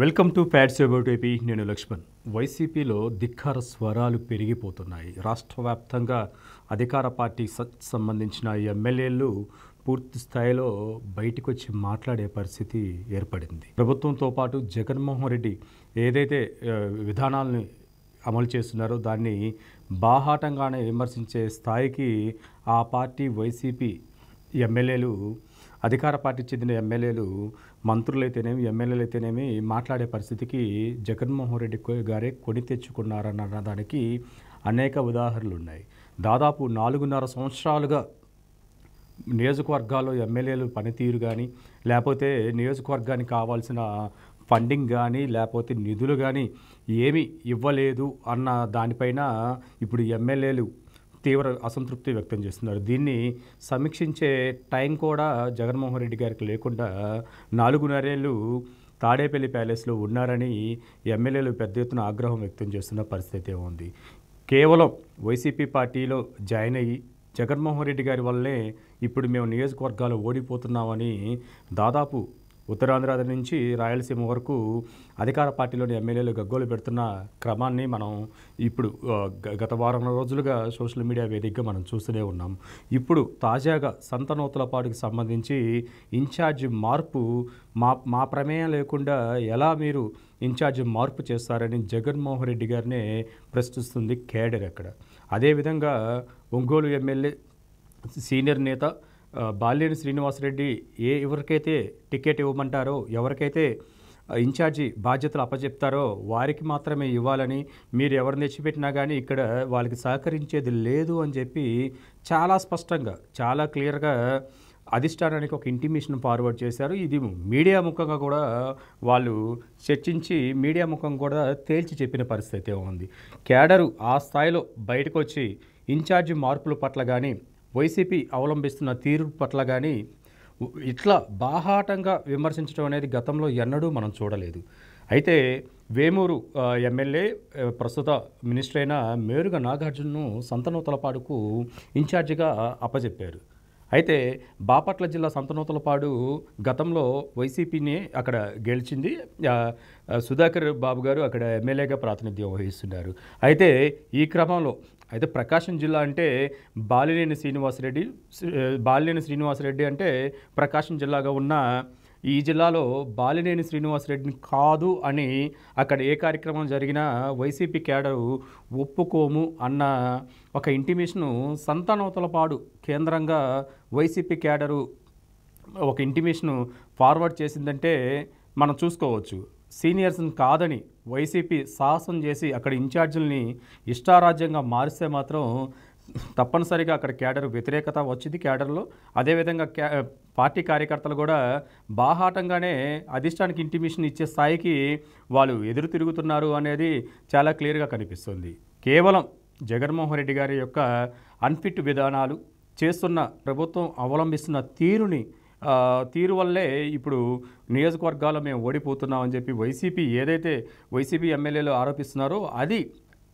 welcome to pads about AP నేను లక్ష్మణ్ వైసీపీలో ధిక్కార స్వరాలు పెరిగిపోతున్నాయి రాష్ట్ర వ్యాప్తంగా అధికార పార్టీ సంబంధించిన ఎమ్మెల్యేలు పూర్తి స్థాయిలో బయటకు వచ్చి మాట్లాడే పరిస్థితి ఏర్పడింది ప్రభుత్వంతో పాటు జగన్మోహన్ రెడ్డి ఏదైతే విధానాలని అమలు చేస్తున్నారో దాన్ని బాహాటంగానే విమర్శించే స్థాయికి ఆ పార్టీ వైసీపీ ఎమ్మెల్యేలు అధికార పార్టీ చెందిన ఎమ్మెల్యేలు మంత్రులైతేనేమి ఎమ్మెల్యేలు అయితేనేమి మాట్లాడే పరిస్థితికి జగన్మోహన్ రెడ్డి గారే కొని తెచ్చుకున్నారన్న దానికి అనేక ఉదాహరణలు ఉన్నాయి దాదాపు నాలుగున్నర సంవత్సరాలుగా నియోజకవర్గాల్లో ఎమ్మెల్యేలు పనితీరు కానీ లేకపోతే నియోజకవర్గానికి కావాల్సిన ఫండింగ్ కానీ లేకపోతే నిధులు కానీ ఏమి ఇవ్వలేదు అన్న దానిపైన ఇప్పుడు ఎమ్మెల్యేలు తీవ్ర అసంతృప్తి వ్యక్తం చేస్తున్నారు దీన్ని సమీక్షించే టైం కూడా జగన్మోహన్ రెడ్డి గారికి లేకుండా నాలుగున్నరేళ్ళు తాడేపల్లి ప్యాలెస్లో ఉన్నారని ఎమ్మెల్యేలు పెద్ద ఎత్తున ఆగ్రహం వ్యక్తం చేస్తున్న పరిస్థితి ఉంది కేవలం వైసీపీ పార్టీలో జాయిన్ అయ్యి జగన్మోహన్ రెడ్డి గారి వల్లే ఇప్పుడు మేము నియోజకవర్గాలు ఓడిపోతున్నామని దాదాపు ఉత్తరాంధ్ర నుంచి రాయలసీమ వరకు అధికార పార్టీలోని ఎమ్మెల్యేలు గగ్గోలు పెడుతున్న క్రమాన్ని మనం ఇప్పుడు గత వారం రోజులుగా సోషల్ మీడియా వేదికగా మనం చూస్తూనే ఉన్నాం ఇప్పుడు తాజాగా సంతనోతులపాటుకి సంబంధించి ఇన్ఛార్జ్ మార్పు మా మా ప్రమేయం లేకుండా ఎలా మీరు ఇన్ఛార్జ్ మార్పు చేస్తారని జగన్మోహన్ రెడ్డి గారినే ప్రశ్నిస్తుంది కేడర్ అక్కడ అదేవిధంగా ఒంగోలు ఎమ్మెల్యే సీనియర్ నేత బాల్యేని శ్రీనివాసరెడ్డి ఏ ఎవరికైతే టికెట్ ఇవ్వమంటారో ఎవరికైతే ఇన్ఛార్జి బాధ్యతలు అప్పచెప్తారో వారికి మాత్రమే ఇవ్వాలని మీరు ఎవరిని తెచ్చిపెట్టినా కానీ ఇక్కడ వాళ్ళకి సహకరించేది లేదు అని చెప్పి చాలా స్పష్టంగా చాలా క్లియర్గా అధిష్టానానికి ఒక ఇంటిమేషన్ ఫార్వర్డ్ చేశారు ఇది మీడియా ముఖంగా కూడా వాళ్ళు చర్చించి మీడియా ముఖం కూడా తేల్చి చెప్పిన పరిస్థితి ఉంది కేడరు ఆ స్థాయిలో బయటకు వచ్చి ఇన్ఛార్జి మార్పుల పట్ల కానీ వైసీపీ అవలంబిస్తున్న తీరు పట్ల కానీ ఇట్లా బాహాటంగా విమర్శించడం అనేది గతంలో ఎన్నడూ మనం చూడలేదు అయితే వేమూరు ఎమ్మెల్యే ప్రస్తుత మినిస్టర్ అయిన మేరుగ నాగార్జునను సంతనూతలపాడుకు ఇన్ఛార్జిగా అప్పజెప్పారు అయితే బాపట్ల జిల్లా సంతనూతలపాడు గతంలో వైసీపీని అక్కడ గెలిచింది సుధాకర్ బాబు గారు అక్కడ ఎమ్మెల్యేగా ప్రాతినిధ్యం వహిస్తున్నారు అయితే ఈ క్రమంలో అయితే ప్రకాశం జిల్లా అంటే బాలినేని శ్రీనివాసరెడ్డి బాలినేని శ్రీనివాసరెడ్డి అంటే ప్రకాశం జిల్లాగా ఉన్న ఈ జిల్లాలో బాలినేని శ్రీనివాసరెడ్డిని కాదు అని అక్కడ ఏ కార్యక్రమం జరిగినా వైసీపీ కేడరు ఒప్పుకోము అన్న ఒక ఇంటిమేషను సంతానోతలపాడు కేంద్రంగా వైసీపీ కేడరు ఒక ఇంటిమేషను ఫార్వర్డ్ చేసిందంటే మనం చూసుకోవచ్చు సీనియర్స్ని కాదని వైసీపీ సాహసం చేసి అక్కడ ఇన్ఛార్జీలని ఇష్టారాజ్యంగా మారిస్తే మాత్రం తప్పనిసరిగా అక్కడ క్యాడర్ వ్యతిరేకత వచ్చింది క్యాడర్లో అదేవిధంగా క్యా పార్టీ కార్యకర్తలు కూడా బాహాటంగానే అధిష్టానికి ఇంటిమేషన్ ఇచ్చే స్థాయికి వాళ్ళు ఎదురు తిరుగుతున్నారు అనేది చాలా క్లియర్గా కనిపిస్తుంది కేవలం జగన్మోహన్ రెడ్డి గారి యొక్క అన్ఫిట్ విధానాలు చేస్తున్న ప్రభుత్వం అవలంబిస్తున్న తీరుని తీరు వల్లే ఇప్పుడు నియోజకవర్గాల్లో మేము ఓడిపోతున్నామని చెప్పి వైసీపీ ఏదైతే వైసీపీ ఎమ్మెల్యేలు ఆరోపిస్తున్నారో అది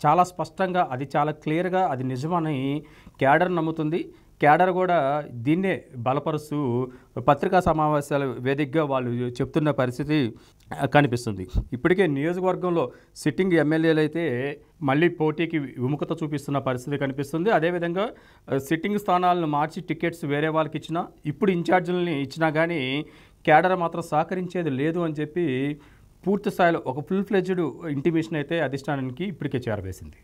చాలా స్పష్టంగా అది చాలా క్లియర్గా అది నిజమని క్యాడర్ నమ్ముతుంది కేడర్ కూడా దీన్నే బలపరుస్తూ పత్రికా సమావేశాల వేదికగా వాళ్ళు చెప్తున్న పరిస్థితి కనిపిస్తుంది ఇప్పటికే నియోజకవర్గంలో సిట్టింగ్ ఎమ్మెల్యేలు అయితే మళ్ళీ పోటీకి విముఖత చూపిస్తున్న పరిస్థితి కనిపిస్తుంది అదేవిధంగా సిట్టింగ్ స్థానాలను మార్చి టికెట్స్ వేరే వాళ్ళకి ఇచ్చినా ఇప్పుడు ఇన్ఛార్జీలని ఇచ్చినా కానీ కేడర్ మాత్రం సహకరించేది లేదు అని చెప్పి పూర్తి స్థాయిలో ఒక ఫుల్ ఫ్లెజ్డ్ ఇంటిమేషన్ అయితే అధిష్టానానికి ఇప్పటికే చేరవేసింది